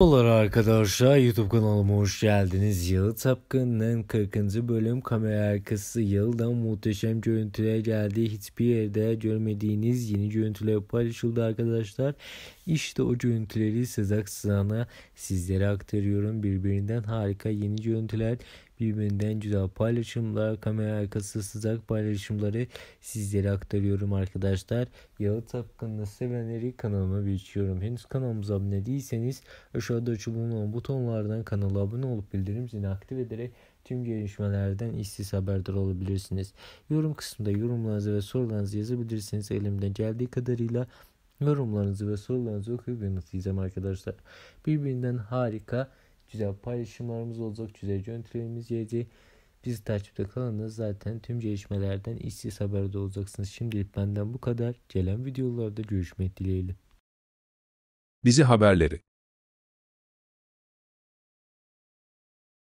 Merhabalar arkadaşlar YouTube kanalıma hoş geldiniz. Yalı Tapkın'ın 40. bölüm kamera arkası yalıdan muhteşem görüntüler geldi. Hiçbir yerde görmediğiniz yeni görüntüler paylaşıldı arkadaşlar. İşte o görüntüleri sızak sızana sizlere aktarıyorum. Birbirinden harika yeni görüntüler birbirinden güzel paylaşımlar, kamera arkası sıcak paylaşımları sizlere aktarıyorum arkadaşlar. Yalı Tapkın'ı sevenleri kanalıma geçiyorum. Henüz kanalımıza abone değilseniz aşağı Aşağıda açılımlı butonlardan kanala abone olup bildirim zilini aktif ederek tüm gelişmelerden işsiz haberdar olabilirsiniz. Yorum kısmında yorumlarınızı ve sorularınızı yazabilirsiniz. Elimden geldiği kadarıyla yorumlarınızı ve sorularınızı okuyup yanıtlayacağım arkadaşlar. Birbirinden harika güzel paylaşımlarımız olacak. Güzel görüntülerimiz gelecek. Bizi takipte kalanınız zaten tüm gelişmelerden işsiz haberdar olacaksınız. Şimdilik benden bu kadar. Gelen videolarda görüşmek dileğiyle. Bizi haberleri